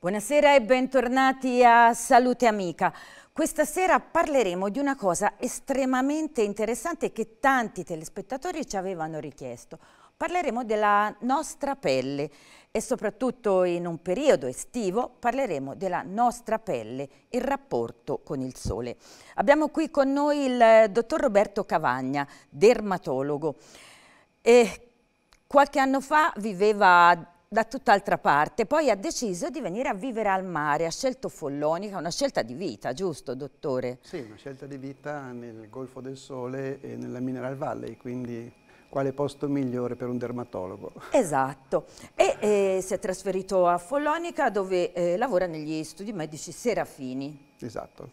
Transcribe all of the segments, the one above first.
Buonasera e bentornati a Salute Amica. Questa sera parleremo di una cosa estremamente interessante che tanti telespettatori ci avevano richiesto. Parleremo della nostra pelle e soprattutto in un periodo estivo parleremo della nostra pelle, il rapporto con il sole. Abbiamo qui con noi il dottor Roberto Cavagna, dermatologo. E qualche anno fa viveva da tutt'altra parte, poi ha deciso di venire a vivere al mare, ha scelto Follonica, una scelta di vita, giusto dottore? Sì, una scelta di vita nel Golfo del Sole e nella Mineral Valley, quindi quale posto migliore per un dermatologo. Esatto, e eh, si è trasferito a Follonica dove eh, lavora negli studi medici Serafini. Esatto.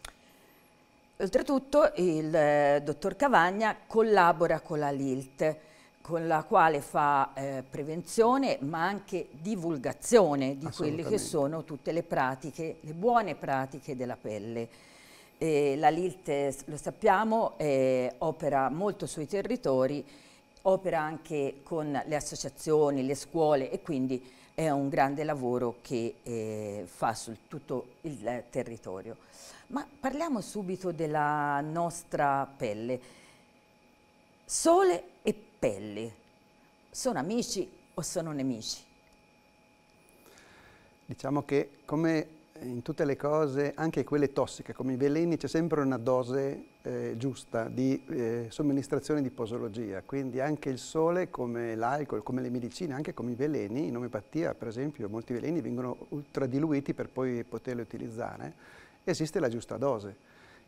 Oltretutto il eh, dottor Cavagna collabora con la LILT, con la quale fa eh, prevenzione ma anche divulgazione di quelle che sono tutte le pratiche, le buone pratiche della pelle. Eh, la LILT, lo sappiamo, eh, opera molto sui territori, opera anche con le associazioni, le scuole e quindi è un grande lavoro che eh, fa su tutto il territorio. Ma parliamo subito della nostra pelle. Sole e pelle Pelli. Sono amici o sono nemici? Diciamo che come in tutte le cose, anche quelle tossiche, come i veleni, c'è sempre una dose eh, giusta di eh, somministrazione di posologia. Quindi anche il sole, come l'alcol, come le medicine, anche come i veleni, in omeopatia per esempio, molti veleni vengono ultradiluiti per poi poterli utilizzare, esiste la giusta dose.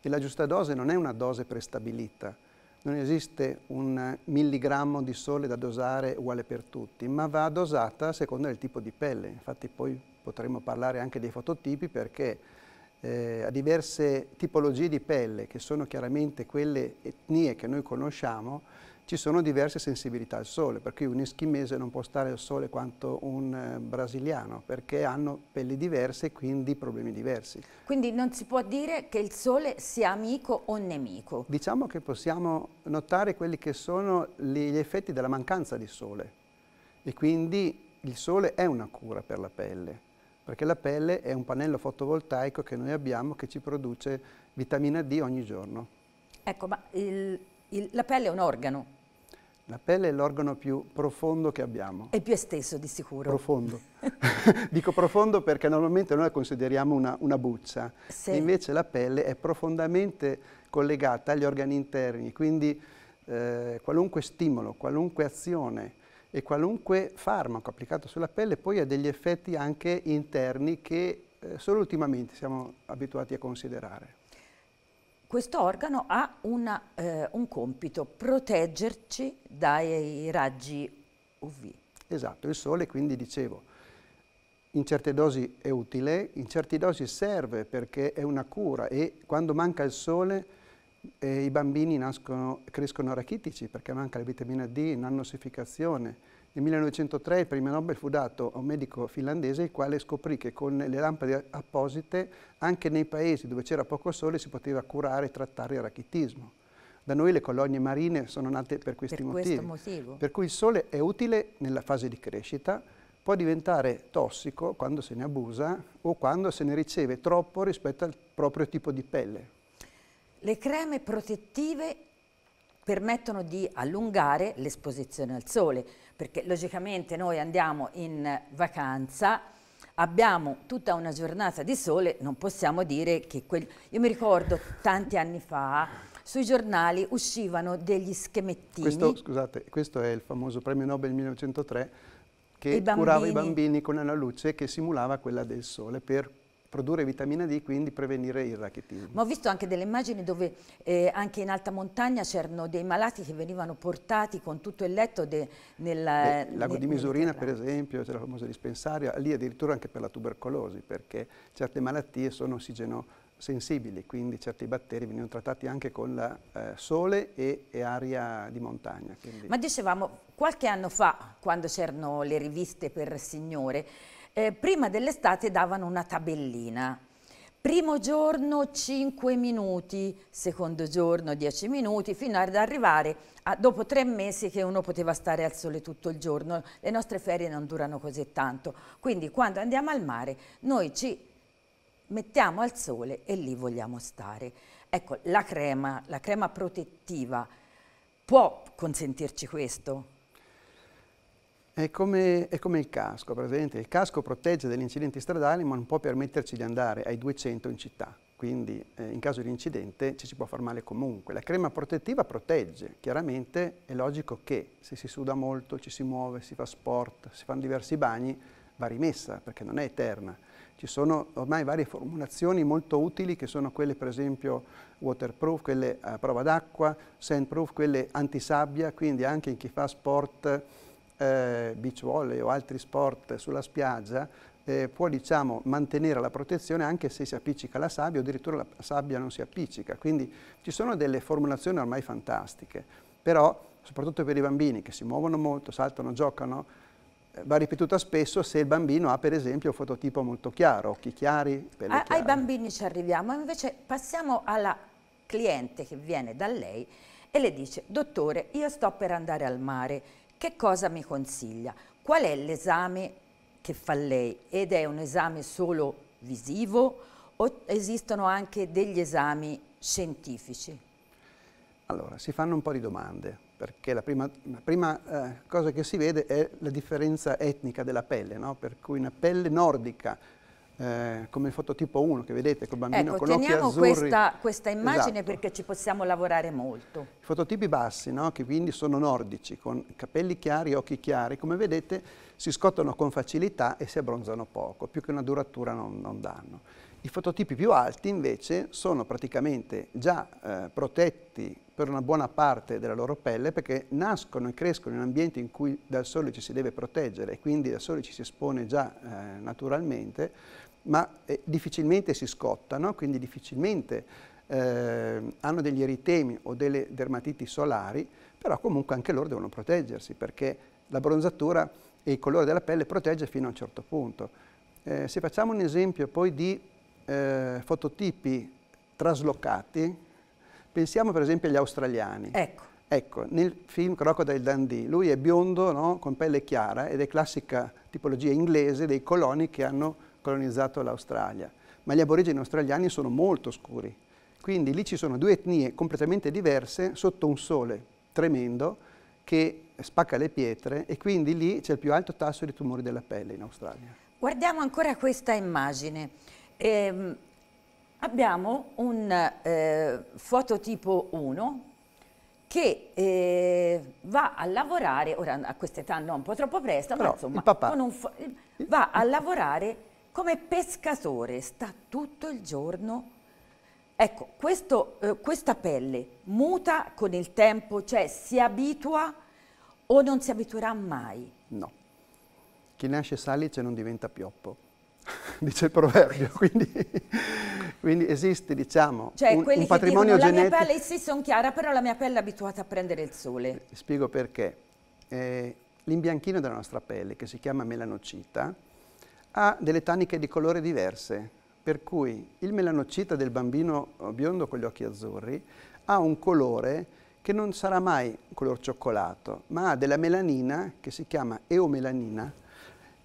E la giusta dose non è una dose prestabilita, non esiste un milligrammo di sole da dosare uguale per tutti, ma va dosata secondo il tipo di pelle. Infatti poi potremo parlare anche dei fototipi perché eh, a diverse tipologie di pelle, che sono chiaramente quelle etnie che noi conosciamo, ci sono diverse sensibilità al sole, per cui un eschimese non può stare al sole quanto un eh, brasiliano, perché hanno pelli diverse e quindi problemi diversi. Quindi non si può dire che il sole sia amico o nemico? Diciamo che possiamo notare quelli che sono gli effetti della mancanza di sole e quindi il sole è una cura per la pelle perché la pelle è un pannello fotovoltaico che noi abbiamo che ci produce vitamina D ogni giorno. Ecco, ma il, la pelle è un organo, la pelle è l'organo più profondo che abbiamo. E più esteso di sicuro. Profondo. Dico profondo perché normalmente noi la consideriamo una, una buccia, sì. invece la pelle è profondamente collegata agli organi interni, quindi eh, qualunque stimolo, qualunque azione e qualunque farmaco applicato sulla pelle poi ha degli effetti anche interni che eh, solo ultimamente siamo abituati a considerare questo organo ha una, eh, un compito, proteggerci dai raggi UV. Esatto, il sole quindi dicevo, in certe dosi è utile, in certe dosi serve perché è una cura e quando manca il sole eh, i bambini nascono, crescono rachitici perché manca la vitamina D, non hanno ossificazione nel 1903 il premio Nobel fu dato a un medico finlandese il quale scoprì che con le lampade apposite anche nei paesi dove c'era poco sole si poteva curare e trattare il rachitismo. Da noi le colonie marine sono nate per questi per motivi. Motivo. Per cui il sole è utile nella fase di crescita, può diventare tossico quando se ne abusa o quando se ne riceve troppo rispetto al proprio tipo di pelle. Le creme protettive permettono di allungare l'esposizione al sole, perché logicamente noi andiamo in vacanza, abbiamo tutta una giornata di sole, non possiamo dire che... Quel... Io mi ricordo tanti anni fa, sui giornali uscivano degli schemettini... Questo, scusate, questo è il famoso premio Nobel 1903 che I curava i bambini con una luce che simulava quella del sole per produrre vitamina D, quindi prevenire il rachitismo. Ma ho visto anche delle immagini dove eh, anche in alta montagna c'erano dei malati che venivano portati con tutto il letto de, nel... Lago di Misurina per esempio, c'è la famosa dispensaria, lì addirittura anche per la tubercolosi, perché certe malattie sono ossigeno sensibili, quindi certi batteri venivano trattati anche con la eh, sole e, e, aria di montagna. Quindi. Ma dicevamo, qualche anno fa, quando c'erano le riviste per signore, eh, prima dell'estate davano una tabellina. Primo giorno 5 minuti, secondo giorno 10 minuti, fino ad arrivare a, dopo tre mesi che uno poteva stare al sole tutto il giorno. Le nostre ferie non durano così tanto, quindi quando andiamo al mare noi ci mettiamo al sole e lì vogliamo stare. Ecco, la crema, la crema protettiva può consentirci questo? È come, è come, il casco, presente? Il casco protegge dagli incidenti stradali ma non può permetterci di andare ai 200 in città, quindi eh, in caso di incidente ci si può far male comunque. La crema protettiva protegge, chiaramente è logico che se si suda molto, ci si muove, si fa sport, si fanno diversi bagni, va rimessa perché non è eterna. Ci sono ormai varie formulazioni molto utili che sono quelle per esempio waterproof, quelle a prova d'acqua, sandproof, quelle antisabbia, quindi anche in chi fa sport eh, beach volley o altri sport sulla spiaggia eh, può diciamo, mantenere la protezione anche se si appiccica la sabbia o addirittura la sabbia non si appiccica. Quindi ci sono delle formulazioni ormai fantastiche, però soprattutto per i bambini che si muovono molto, saltano, giocano, eh, va ripetuta spesso se il bambino ha per esempio un fototipo molto chiaro, occhi chiari, pelle a, Ai bambini ci arriviamo, invece passiamo alla cliente che viene da lei e le dice dottore io sto per andare al mare, che cosa mi consiglia? Qual è l'esame che fa lei? Ed è un esame solo visivo o esistono anche degli esami scientifici? Allora, si fanno un po' di domande, perché la prima, la prima eh, cosa che si vede è la differenza etnica della pelle, no? per cui una pelle nordica eh, come il fototipo 1 che vedete col bambino ecco, con occhi azzurri. Questa, questa immagine esatto. perché ci possiamo lavorare molto. I fototipi bassi, no? che quindi sono nordici, con capelli chiari, occhi chiari, come vedete si scottano con facilità e si abbronzano poco, più che una duratura non, non danno. I fototipi più alti invece sono praticamente già eh, protetti per una buona parte della loro pelle perché nascono e crescono in ambienti in cui dal sole ci si deve proteggere e quindi dal sole ci si espone già eh, naturalmente ma eh, difficilmente si scottano, quindi difficilmente eh, hanno degli eritemi o delle dermatiti solari, però comunque anche loro devono proteggersi perché la bronzatura e il colore della pelle protegge fino a un certo punto. Eh, se facciamo un esempio poi di eh, fototipi traslocati, pensiamo per esempio agli australiani. Ecco. Ecco, nel film Crocodile Dundee, lui è biondo, no? con pelle chiara, ed è classica tipologia inglese dei coloni che hanno colonizzato l'Australia, ma gli aborigeni australiani sono molto scuri. Quindi lì ci sono due etnie completamente diverse sotto un sole tremendo che spacca le pietre e quindi lì c'è il più alto tasso di tumori della pelle in Australia. Guardiamo ancora questa immagine. Eh, abbiamo un eh, fototipo 1 che eh, va a lavorare, ora a quest'età no, un po' troppo presto, Però ma insomma, papà, va a lavorare come pescatore, sta tutto il giorno. Ecco, questo, eh, questa pelle muta con il tempo, cioè si abitua o non si abituerà mai? No. Chi nasce salice non diventa pioppo, dice il proverbio, quindi, quindi esiste, diciamo, cioè, un, un patrimonio dicono, genetico. La mia pelle, sì, sono chiara, però la mia pelle è abituata a prendere il sole. Eh, spiego perché. Eh, l'imbianchino della nostra pelle, che si chiama melanocita, ha delle taniche di colore diverse, per cui il melanocita del bambino eh, biondo con gli occhi azzurri ha un colore che non sarà mai color cioccolato, ma ha della melanina che si chiama eomelanina,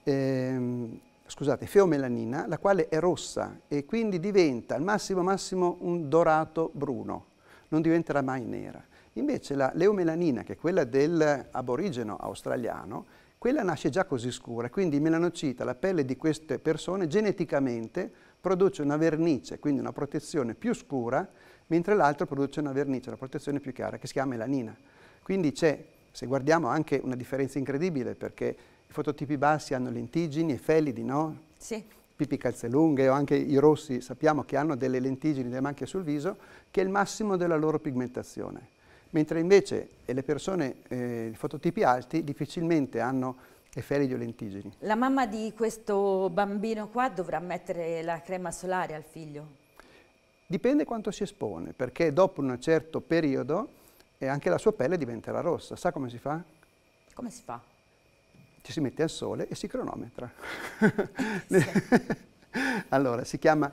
ehm, scusate, feomelanina, la quale è rossa e quindi diventa al massimo massimo un dorato bruno, non diventerà mai nera. Invece la leomelanina, che è quella dell'aborigeno australiano, quella nasce già così scura, quindi il melanocita, la pelle di queste persone geneticamente produce una vernice, quindi una protezione più scura, mentre l'altro produce una vernice, una protezione più chiara, che si chiama melanina. Quindi c'è, se guardiamo, anche una differenza incredibile, perché i fototipi bassi hanno lentigini e felidi, no? Sì. Pipi calze lunghe o anche i rossi sappiamo che hanno delle lentigini, delle macchie sul viso, che è il massimo della loro pigmentazione mentre invece eh, le persone eh, fototipi alti difficilmente hanno eferidi di lentigini. La mamma di questo bambino qua dovrà mettere la crema solare al figlio? Dipende quanto si espone, perché dopo un certo periodo eh, anche la sua pelle diventerà rossa. Sa come si fa? Come si fa? Ci si mette al sole e si cronometra. allora, si chiama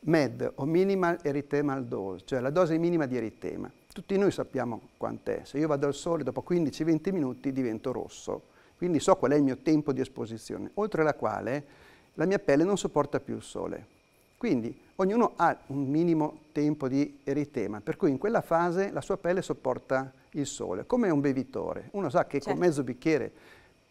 MED o Minimal Erythemal Dose, cioè la dose minima di eritema. Tutti noi sappiamo quant'è. Se io vado al sole, dopo 15-20 minuti divento rosso. Quindi so qual è il mio tempo di esposizione, oltre la quale la mia pelle non sopporta più il sole. Quindi ognuno ha un minimo tempo di eritema, per cui in quella fase la sua pelle sopporta il sole, come un bevitore. Uno sa che certo. con mezzo bicchiere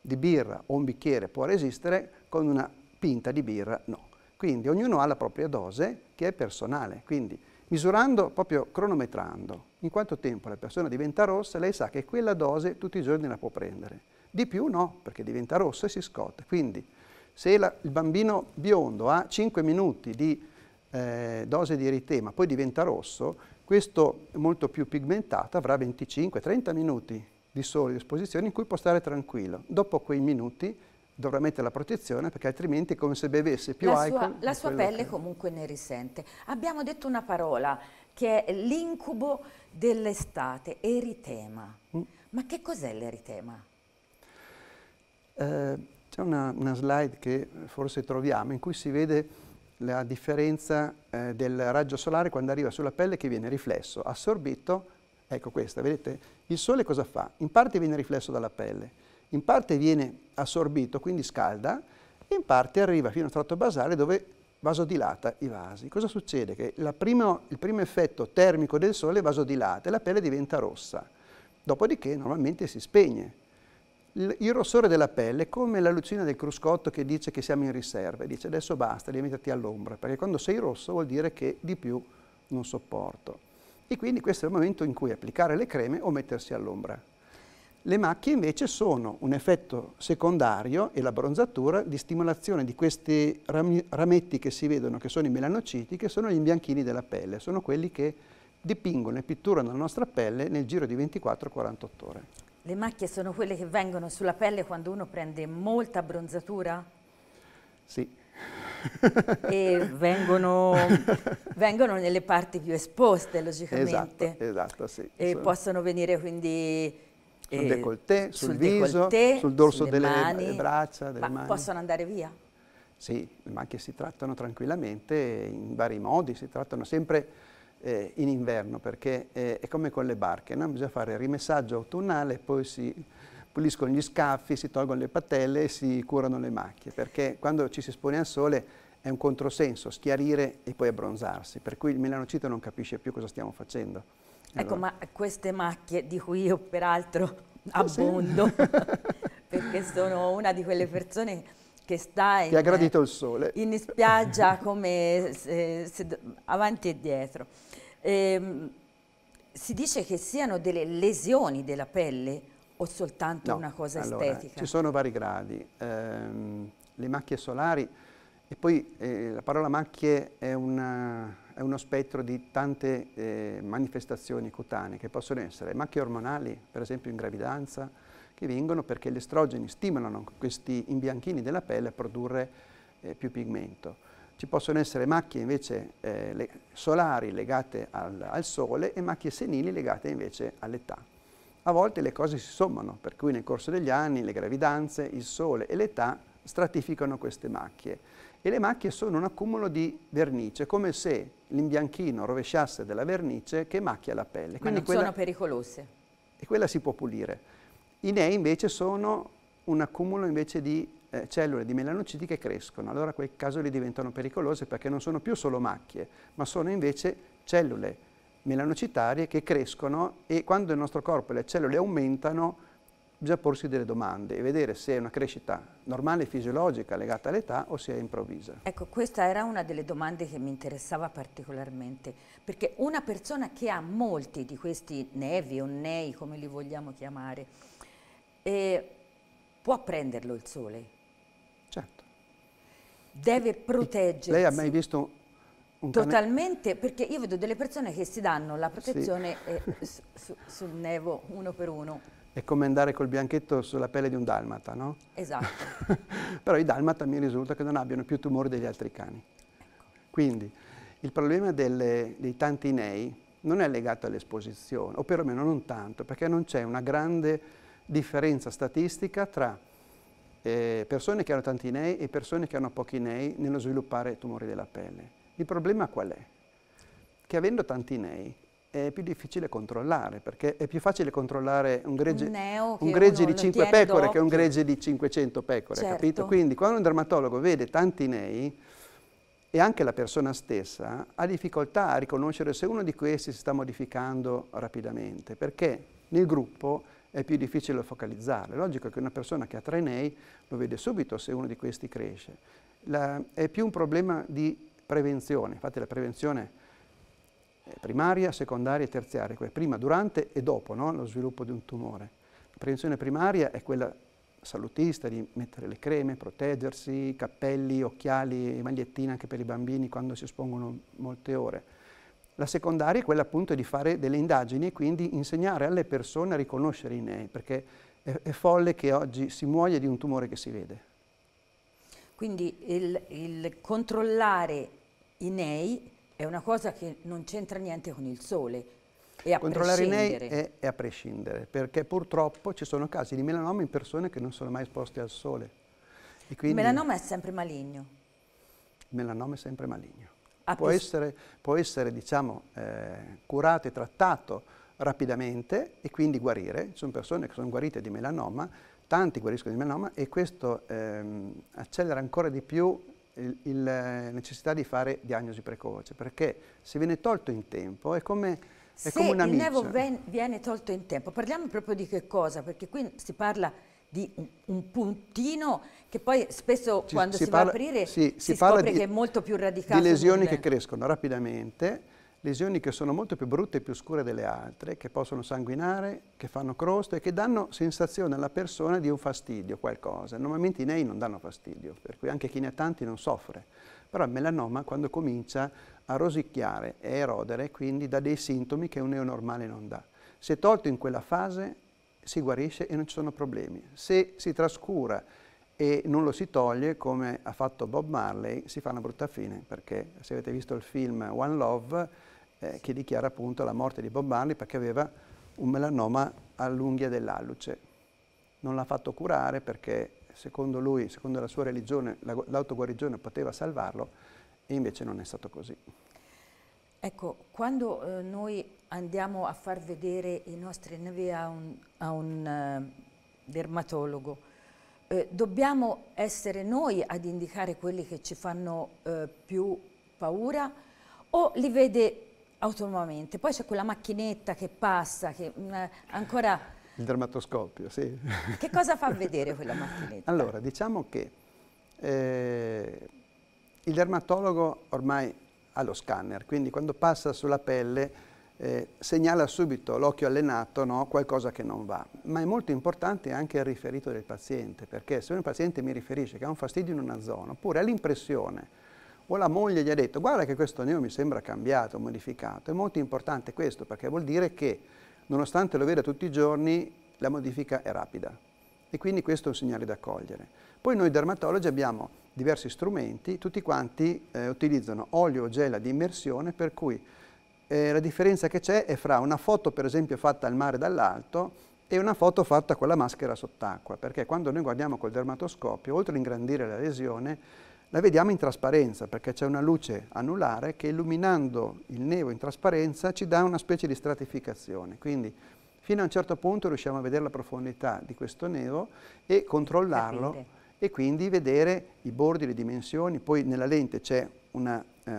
di birra o un bicchiere può resistere, con una pinta di birra no. Quindi ognuno ha la propria dose che è personale. Quindi misurando, proprio cronometrando, in quanto tempo la persona diventa rossa, lei sa che quella dose tutti i giorni la può prendere. Di più no, perché diventa rossa e si scotta. Quindi se la, il bambino biondo ha 5 minuti di eh, dose di eritema, poi diventa rosso, questo molto più pigmentato avrà 25-30 minuti di sole di esposizione in cui può stare tranquillo. Dopo quei minuti dovrà mettere la protezione perché altrimenti è come se bevesse più la Icon. Sua, la sua pelle che... comunque ne risente. Abbiamo detto una parola che è l'incubo dell'estate, eritema. Mm. Ma che cos'è l'eritema? Eh, c'è una, una, slide che forse troviamo in cui si vede la differenza eh, del raggio solare quando arriva sulla pelle che viene riflesso, assorbito, ecco questa, vedete? Il sole cosa fa? In parte viene riflesso dalla pelle, in parte viene assorbito, quindi scalda, e in parte arriva fino al tratto basale dove vasodilata i vasi. Cosa succede? Che primo, il primo effetto termico del sole vasodilata e la pelle diventa rossa, dopodiché normalmente si spegne. Il, il rossore della pelle è come la lucina del cruscotto che dice che siamo in riserva, dice adesso basta, devi metterti all'ombra, perché quando sei rosso vuol dire che di più non sopporto. E quindi questo è il momento in cui applicare le creme o mettersi all'ombra. Le macchie invece sono un effetto secondario e la bronzatura di stimolazione di questi rametti che si vedono, che sono i melanociti, che sono gli imbianchini della pelle, sono quelli che dipingono e pitturano la nostra pelle nel giro di 24-48 ore. Le macchie sono quelle che vengono sulla pelle quando uno prende molta bronzatura? Sì. e vengono, vengono, nelle parti più esposte, logicamente. Esatto, esatto sì. E sono... possono venire quindi sul décolleté, sul, sul viso, décolleté, sul dorso delle, mani, braccia, delle ma mani. possono andare via? Sì, le macchie si trattano tranquillamente in vari modi, si trattano sempre eh, in inverno perché eh, è come con le barche, no? bisogna fare il rimessaggio autunnale, poi si puliscono gli scaffi, si tolgono le patelle e si curano le macchie perché quando ci si espone al sole è un controsenso schiarire e poi abbronzarsi, per cui il melanocito non capisce più cosa stiamo facendo. Ecco, allora. ma queste macchie di cui io peraltro abbondo, perché sono una di quelle persone che sta in, ha gradito il sole. in spiaggia come se, se, avanti e dietro. E, ehm, si dice che siano delle lesioni della pelle o soltanto no. una cosa allora, estetica? Ci sono vari gradi. Eh, le macchie solari, e poi eh, la parola macchie è una, è uno spettro di tante eh, manifestazioni cutanee che possono essere macchie ormonali, per esempio in gravidanza, che vengono perché gli estrogeni stimolano questi imbianchini della pelle a produrre eh, più pigmento. Ci possono essere macchie invece eh, le, solari legate al, al sole e macchie senili legate invece all'età. A volte le cose si sommano, per cui nel corso degli anni le gravidanze, il sole e l'età stratificano queste macchie e le macchie sono un accumulo di vernice, come se l'imbianchino rovesciasse della vernice che macchia la pelle. Quindi non quella, sono pericolose. E quella si può pulire. I nei invece sono un accumulo invece di eh, cellule di melanociti che crescono, allora quel caso lì diventano pericolose perché non sono più solo macchie, ma sono invece cellule melanocitarie che crescono e quando il nostro corpo e le cellule aumentano bisogna porsi delle domande e vedere se è una crescita normale, fisiologica, legata all'età o se è improvvisa. Ecco, questa era una delle domande che mi interessava particolarmente, perché una persona che ha molti di questi nevi o nei, come li vogliamo chiamare, eh, può prenderlo il sole? Certo. Deve proteggersi. Lei ha mai visto Totalmente, perché io vedo delle persone che si danno la protezione sì. eh, su, sul nevo uno per uno è come andare col bianchetto sulla pelle di un dalmata, no? Esatto. Però i dalmata mi risulta che non abbiano più tumori degli altri cani. Ecco. Quindi il problema delle, dei tanti nei non è legato all'esposizione, o perlomeno non tanto, perché non c'è una grande differenza statistica tra eh, persone che hanno tanti nei e persone che hanno pochi nei nello sviluppare tumori della pelle. Il problema qual è? Che avendo tanti nei è più difficile controllare, perché è più facile controllare un gregge, un un gregge di 5 pecore dopo. che un gregge di 500 pecore, certo. capito? Quindi quando un dermatologo vede tanti nei e anche la persona stessa ha difficoltà a riconoscere se uno di questi si sta modificando rapidamente, perché nel gruppo è più difficile focalizzare. logico che una persona che ha tre nei lo vede subito se uno di questi cresce. La, è più un problema di prevenzione, infatti la prevenzione è eh, primaria, secondaria e terziaria, prima, durante e dopo no? lo sviluppo di un tumore. La prevenzione primaria è quella salutista di mettere le creme, proteggersi, cappelli, occhiali, magliettine anche per i bambini quando si espongono molte ore. La secondaria è quella appunto di fare delle indagini e quindi insegnare alle persone a riconoscere i nei, perché è, è folle che oggi si muoia di un tumore che si vede. Quindi il, il controllare i nei è una cosa che non c'entra niente con il sole. È a Controllare prescindere. i nei è, è a prescindere, perché purtroppo ci sono casi di melanoma in persone che non sono mai esposte al sole. il melanoma è sempre maligno? Il melanoma è sempre maligno. Ah, può, essere, può essere, diciamo, eh, curato e trattato rapidamente e quindi guarire. Ci sono persone che sono guarite di melanoma, tanti guariscono di melanoma e questo ehm, accelera ancora di più la eh, necessità di fare diagnosi precoce, perché se viene tolto in tempo è come... È se come una il nevo ven, viene tolto in tempo, parliamo proprio di che cosa, perché qui si parla di un, un puntino che poi spesso Ci, quando si, si parla, va a aprire sì, si, si parla di, che è molto più radicale. Di lesioni che crescono rapidamente, lesioni che sono molto più brutte e più scure delle altre, che possono sanguinare, che fanno croste, che danno sensazione alla persona di un fastidio, qualcosa. Normalmente i nei non danno fastidio, per cui anche chi ne ha tanti non soffre. Però il melanoma quando comincia a rosicchiare e erodere, quindi dà dei sintomi che un neonormale non dà. Se tolto in quella fase si guarisce e non ci sono problemi. Se si trascura e non lo si toglie, come ha fatto Bob Marley, si fa una brutta fine, perché se avete visto il film One Love, eh, che dichiara appunto la morte di Bob Marley perché aveva un melanoma all'unghia dell'alluce. Non l'ha fatto curare perché secondo lui, secondo la sua religione, l'autoguarigione poteva salvarlo e invece non è stato così. Ecco, quando eh, noi andiamo a far vedere i nostri nevi a un, a un uh, dermatologo, eh, dobbiamo essere noi ad indicare quelli che ci fanno eh, più paura o li vede autonomamente. Poi c'è quella macchinetta che passa, che mh, mm, ancora... Il dermatoscopio, sì. Che cosa fa vedere quella macchinetta? Allora, diciamo che eh, il dermatologo ormai ha lo scanner, quindi quando passa sulla pelle eh, segnala subito l'occhio allenato no, qualcosa che non va. Ma è molto importante anche il riferito del paziente, perché se un paziente mi riferisce che ha un fastidio in una zona, oppure ha l'impressione o la moglie gli ha detto guarda che questo neo mi sembra cambiato, modificato. È molto importante questo perché vuol dire che nonostante lo veda tutti i giorni la modifica è rapida e quindi questo è un segnale da cogliere. Poi noi dermatologi abbiamo diversi strumenti, tutti quanti eh, utilizzano olio o gel di immersione per cui eh, la differenza che c'è è fra una foto per esempio fatta al mare dall'alto e una foto fatta con la maschera sott'acqua, perché quando noi guardiamo col dermatoscopio, oltre a ingrandire la lesione, la vediamo in trasparenza perché c'è una luce anulare che illuminando il nevo in trasparenza ci dà una specie di stratificazione. Quindi fino a un certo punto riusciamo a vedere la profondità di questo nevo e controllarlo Capite. e quindi vedere i bordi, le dimensioni. Poi nella lente c'è ehm,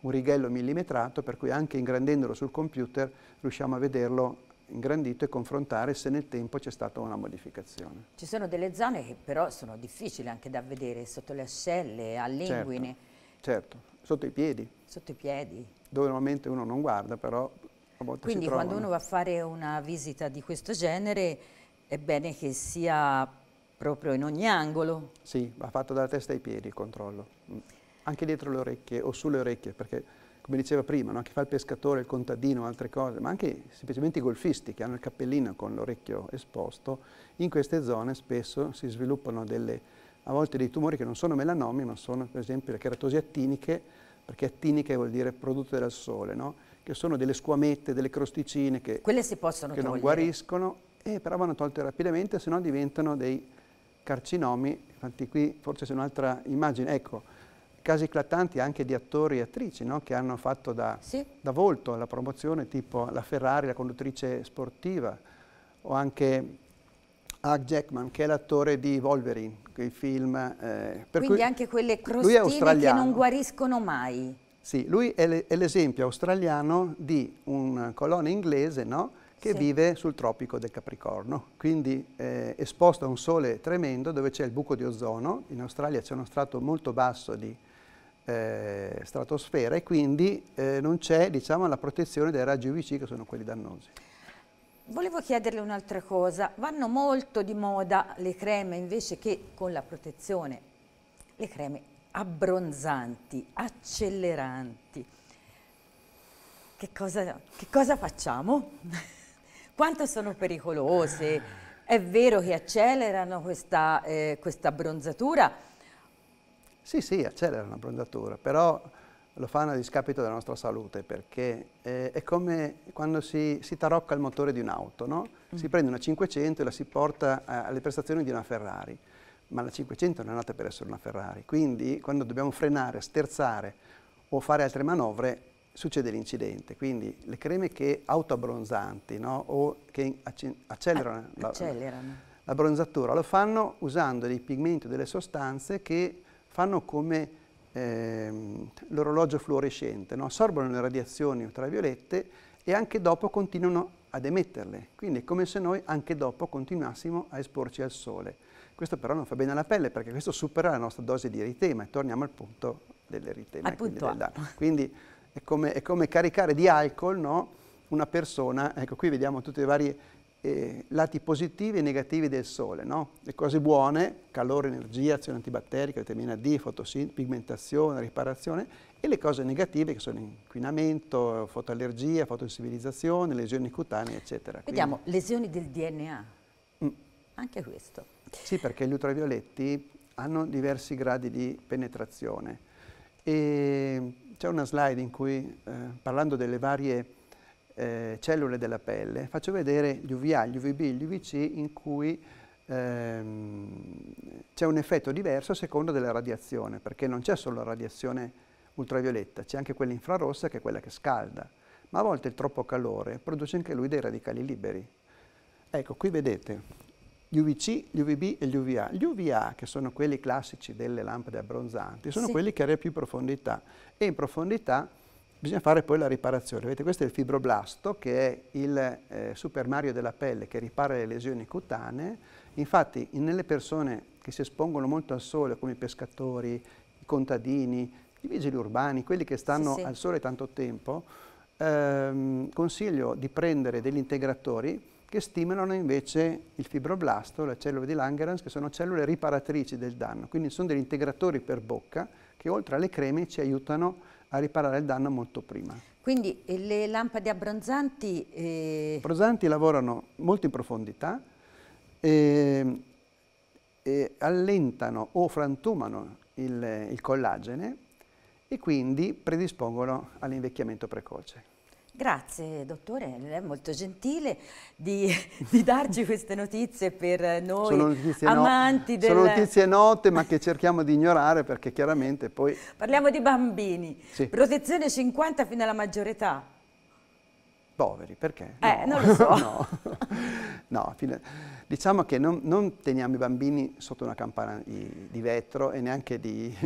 un righello millimetrato per cui anche ingrandendolo sul computer riusciamo a vederlo ingrandito e confrontare se nel tempo c'è stata una modificazione. Ci sono delle zone che però sono difficili anche da vedere, sotto le ascelle, all'inguine. Certo, certo, sotto i piedi. Sotto i piedi. Dove normalmente uno non guarda, però a volte Quindi quando uno va a fare una visita di questo genere è bene che sia proprio in ogni angolo. Sì, va fatto dalla testa ai piedi il controllo. Mm. Anche dietro le orecchie o sulle orecchie, perché come diceva prima, no? che fa il pescatore, il contadino, altre cose, ma anche semplicemente i golfisti che hanno il cappellino con l'orecchio esposto, in queste zone spesso si sviluppano delle, a volte dei tumori che non sono melanomi, ma sono per esempio le cheratosi attiniche, perché attiniche vuol dire prodotte dal sole, no? che sono delle squamette, delle crosticine che, che non guariscono, e però vanno tolte rapidamente, se no diventano dei carcinomi. Infatti qui forse c'è un'altra immagine. Ecco, casi eclatanti anche di attori e attrici no? che hanno fatto da, sì. da volto alla promozione, tipo la Ferrari, la conduttrice sportiva, o anche Hugh Jackman, che è l'attore di Wolverine, quei film... Eh, Quindi anche quelle crostine che non guariscono mai. Sì, lui è l'esempio australiano di un colonia inglese no? che sì. vive sul tropico del Capricorno, quindi eh, esposto a un sole tremendo dove c'è il buco di ozono, in Australia c'è uno strato molto basso di eh, stratosfera e quindi eh, non c'è diciamo, la protezione dai raggi UVC che sono quelli dannosi. Volevo chiederle un'altra cosa, vanno molto di moda le creme invece che con la protezione, le creme abbronzanti, acceleranti. Che cosa, che cosa facciamo? Quanto sono pericolose? È vero che accelerano questa, eh, questa bronzatura, sì, sì, accelera l'abbronzatura, però lo fanno a discapito della nostra salute perché eh, è come quando si, si, tarocca il motore di un'auto, no? Mm. si mm. prende una 500 e la si porta a, alle prestazioni di una Ferrari, ma la 500 non è nata per essere una Ferrari, quindi quando dobbiamo frenare, sterzare o fare altre manovre succede l'incidente, quindi le creme che autoabbronzanti no? o che accelerano, ah, accelerano. La, la bronzatura lo fanno usando dei pigmenti o delle sostanze che fanno come ehm, l'orologio fluorescente, no? assorbono le radiazioni ultraviolette e anche dopo continuano ad emetterle. Quindi è come se noi anche dopo continuassimo a esporci al sole. Questo però non fa bene alla pelle perché questo supera la nostra dose di eritema e torniamo al punto dell'eritema. quindi, del quindi è come, è come, caricare di alcol no? una persona, ecco qui vediamo tutte le varie eh, lati positivi e negativi del sole, no? le cose buone, calore, energia, azione antibatterica, vitamina D, fotosintesi, pigmentazione, riparazione, e le cose negative che sono inquinamento, fotoallergia, fotosensibilizzazione, lesioni cutanee, eccetera. Vediamo, Quindi, lesioni del DNA, mm. anche questo. Sì, perché gli ultravioletti hanno diversi gradi di penetrazione. E c'è una slide in cui, eh, parlando delle varie eh, cellule della pelle. Faccio vedere gli UVA, gli UVB, gli UVC in cui ehm, c'è un effetto diverso a seconda della radiazione, perché non c'è solo la radiazione ultravioletta, c'è anche quella infrarossa che è quella che scalda, ma a volte il troppo calore produce anche lui dei radicali liberi. Ecco, qui vedete gli UVC, gli UVB e gli UVA. Gli UVA, che sono quelli classici delle lampade abbronzanti, sono sì. quelli che hanno più profondità e in profondità bisogna fare poi la riparazione. Vedete, questo è il fibroblasto, che è il eh, Super Mario della pelle che ripara le lesioni cutanee. Infatti, nelle persone che si espongono molto al sole, come i pescatori, i contadini, i vigili urbani, quelli che stanno sì, sì. al sole tanto tempo, ehm, consiglio di prendere degli integratori che stimolano invece il fibroblasto, le cellule di Langerhans, che sono cellule riparatrici del danno. Quindi sono degli integratori per bocca che oltre alle creme ci aiutano a riparare il danno molto prima. Quindi eh, le lampade abbronzanti... Eh... Abbronzanti lavorano molto in profondità, e, ehm, e allentano o frantumano il, il collagene e quindi predispongono all'invecchiamento precoce. Grazie dottore, è molto gentile di, di darci queste notizie per noi sono notizie amanti no, del... Sono notizie note ma che cerchiamo di ignorare perché chiaramente poi... Parliamo di bambini, sì. protezione 50 fino alla maggiore età. Poveri, perché? Eh, no. non lo so. no. no fino... diciamo che non, non, teniamo i bambini sotto una campana di, di vetro e neanche di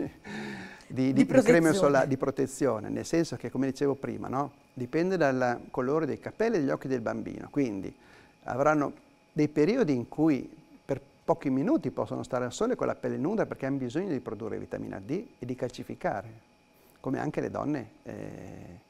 di, di, protezione. Sola, di, protezione. nel senso che, come dicevo prima, no? dipende dal colore dei capelli e degli occhi del bambino, quindi avranno dei periodi in cui per pochi minuti possono stare al sole con la pelle nuda perché hanno bisogno di produrre vitamina D e di calcificare, come anche le donne eh,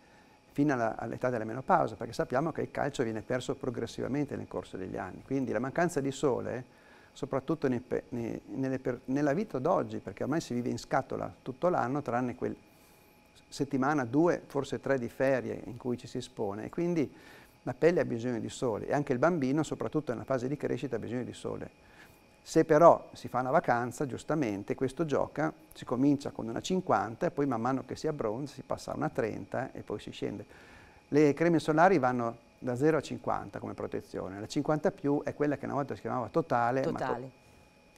fino all'età della menopausa, perché sappiamo che il calcio viene perso progressivamente nel corso degli anni, quindi la mancanza di sole soprattutto nei, nei, nelle, nella vita d'oggi, perché ormai si vive in scatola tutto l'anno, tranne quel settimana, due, forse tre di ferie in cui ci si espone. E quindi la pelle ha bisogno di sole e anche il bambino, soprattutto nella fase di crescita, ha bisogno di sole. Se però si fa una vacanza, giustamente, questo gioca, si comincia con una 50 e poi man mano che si abbronza si passa a una 30 e poi si scende. Le creme solari vanno da 0 a 50 come protezione, la 50 più è quella che una volta si chiamava totale, totale.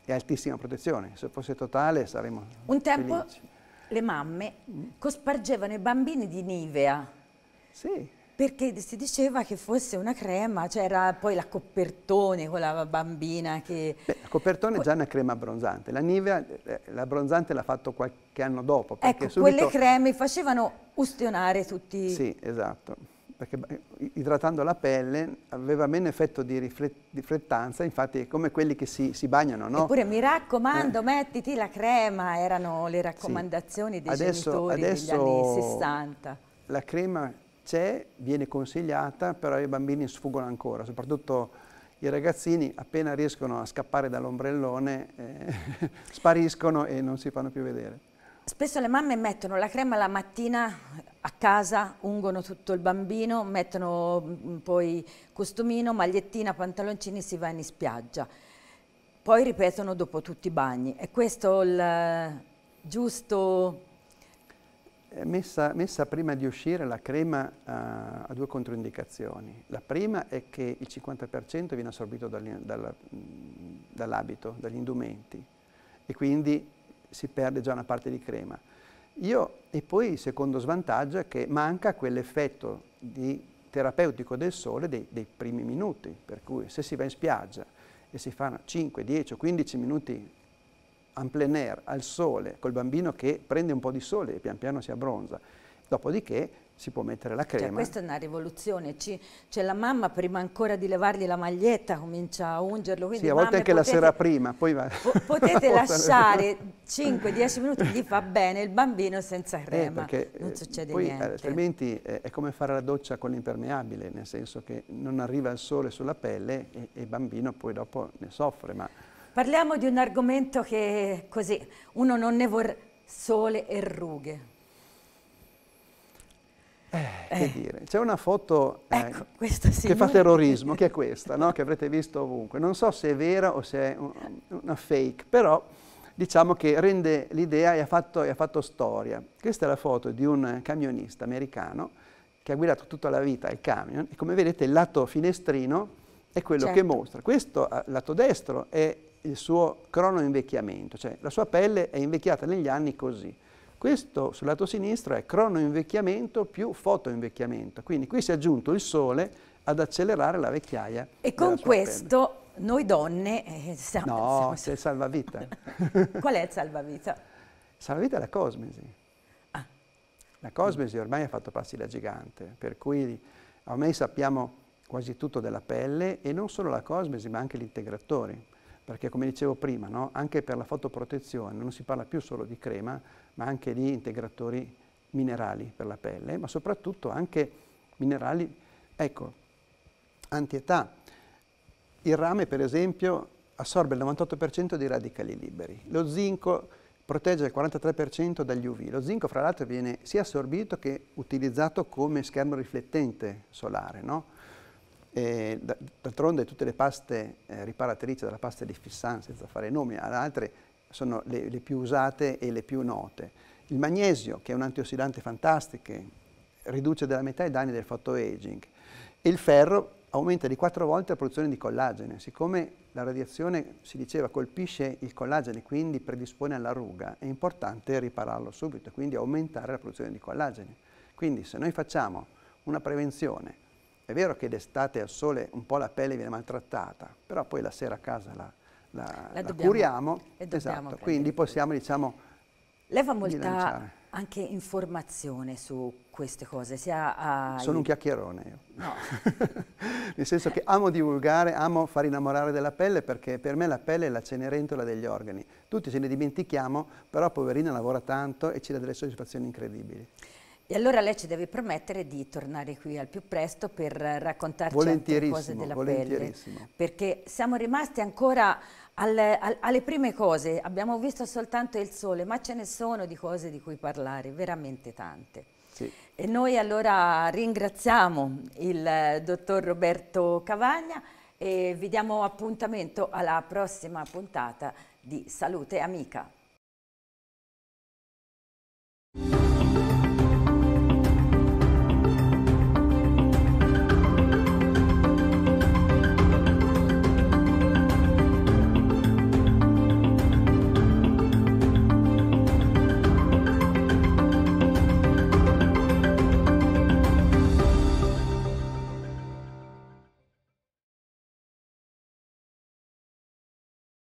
To è altissima protezione, se fosse totale saremmo Un tempo felici. le mamme cospargevano i bambini di Nivea. Sì perché si diceva che fosse una crema, c'era cioè poi la copertone con la bambina che... Beh, la copertone è già una crema abbronzante, la Nivea, eh, l'abbronzante l'ha fatto qualche anno dopo. Ecco, subito... quelle creme facevano ustionare tutti... Sì, esatto, perché idratando la pelle aveva meno effetto di, riflet riflettanza, infatti è come quelli che si, si bagnano, no? Eppure mi raccomando, eh. mettiti la crema, erano le raccomandazioni sì. dei adesso, genitori adesso degli anni 60. La crema c'è, viene consigliata, però i bambini sfuggono ancora, soprattutto i ragazzini appena riescono a scappare dall'ombrellone eh, spariscono e non si fanno più vedere. Spesso le mamme mettono la crema la mattina a casa, ungono tutto il bambino, mettono poi costumino, magliettina, pantaloncini e si va in spiaggia. Poi ripetono dopo tutti i bagni. È questo il giusto messa, messa, prima di uscire la crema ha, due controindicazioni. La prima è che il 50% viene assorbito dall'abito, dagli indumenti e quindi si perde già una parte di crema. Io, e poi il secondo svantaggio è che manca quell'effetto terapeutico del sole dei, dei primi minuti, per cui se si va in spiaggia e si fanno 5, 10 o 15 minuti en plein air, al sole, col bambino che prende un po' di sole e pian piano si abbronza. Dopodiché si può mettere la cioè, crema. Cioè, questa è una rivoluzione, c'è la mamma prima ancora di levargli la maglietta comincia a ungerlo. Quindi sì, a volte anche potete, la sera prima, poi va. Po potete lasciare 5-10 minuti, gli fa bene il bambino senza eh, crema, eh, perché, non eh, succede poi, niente. Altrimenti è come fare la doccia con l'impermeabile, nel senso che non arriva il sole sulla pelle e, e il bambino poi dopo ne soffre. Ma Parliamo di un argomento che così uno non ne vuole sole e rughe. Eh, eh. che dire, c'è una foto eh, ecco, che fa terrorismo, che è questa, no? che avrete visto ovunque. Non so se è vera o se è un, una fake, però diciamo che rende l'idea e ha fatto, e ha fatto storia. Questa è la foto di un camionista americano che ha guidato tutta la vita il camion e come vedete il lato finestrino è quello certo. che mostra. Questo eh, lato destro è il suo cronoinvecchiamento, cioè la sua pelle è invecchiata negli anni così. Questo sul lato sinistro è cronoinvecchiamento più fotoinvecchiamento, quindi qui si è aggiunto il sole ad accelerare la vecchiaia. E con questo pelle. noi donne... Eh, siamo, no, siamo, il salvavita. Qual è il salvavita? Il salvavita è la cosmesi. Ah. La cosmesi ormai ha fatto passi da gigante, per cui ormai sappiamo quasi tutto della pelle e non solo la cosmesi ma anche gli integratori perché come dicevo prima, no? anche per la fotoprotezione non si parla più solo di crema, ma anche di integratori minerali per la pelle, ma soprattutto anche minerali, ecco, antietà. Il rame, per esempio, assorbe il 98% dei radicali liberi. Lo zinco protegge il 43% dagli UV. Lo zinco, fra l'altro, viene sia assorbito che utilizzato come schermo riflettente solare, no? d'altronde tutte le paste eh, riparatrici, dalla pasta di Fissan, senza fare nomi, ad altre sono le, le, più usate e le più note. Il magnesio, che è un antiossidante fantastico, riduce della metà i danni del photoaging. E il ferro aumenta di quattro volte la produzione di collagene. Siccome la radiazione, si diceva, colpisce il collagene, quindi predispone alla ruga, è importante ripararlo subito, quindi aumentare la produzione di collagene. Quindi se noi facciamo una prevenzione, è vero che d'estate al sole un po' la pelle viene maltrattata, però poi la sera a casa la, la, la, la dobbiamo, curiamo. Esatto, quindi possiamo diciamo Lei fa molta bilanciare. anche informazione su queste cose. Sia Sono un chiacchierone io. No. Nel senso che amo divulgare, amo far innamorare della pelle perché per me la pelle è la cenerentola degli organi. Tutti ce ne dimentichiamo, però poverina lavora tanto e ci dà delle soddisfazioni incredibili. E allora lei ci deve promettere di tornare qui al più presto per raccontarci cose della pelle, perché siamo rimasti ancora alle, alle, prime cose, abbiamo visto soltanto il sole, ma ce ne sono di cose di cui parlare, veramente tante. Sì. E noi allora ringraziamo il eh, dottor Roberto Cavagna e vi diamo appuntamento alla prossima puntata di Salute Amica.